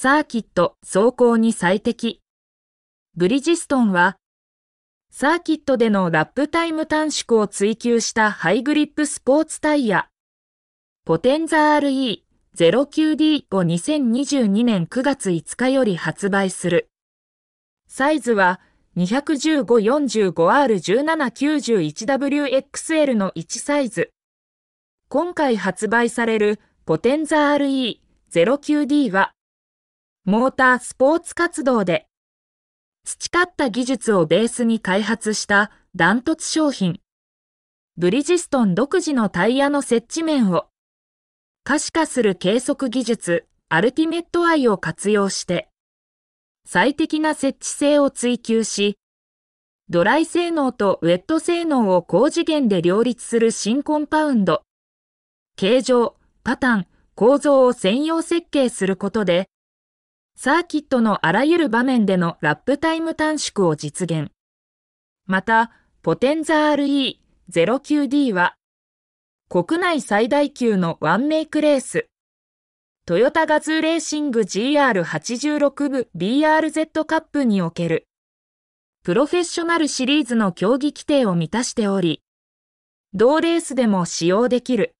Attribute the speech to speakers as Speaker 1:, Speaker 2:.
Speaker 1: サーキット走行に最適。ブリジストンは、サーキットでのラップタイム短縮を追求したハイグリップスポーツタイヤ、ポテンザ RE09D を2022年9月5日より発売する。サイズは 215-45R1791WXL の1サイズ。今回発売されるポテンザ RE09D はモータースポーツ活動で培った技術をベースに開発したダントツ商品。ブリヂストン独自のタイヤの接地面を可視化する計測技術アルティメットアイを活用して最適な設置性を追求しドライ性能とウェット性能を高次元で両立する新コンパウンド形状、パターン、構造を専用設計することでサーキットのあらゆる場面でのラップタイム短縮を実現。また、ポテンザ RE09D は、国内最大級のワンメイクレース、トヨタガズーレーシング GR86 部 BRZ カップにおける、プロフェッショナルシリーズの競技規定を満たしており、同レー
Speaker 2: スでも使用できる。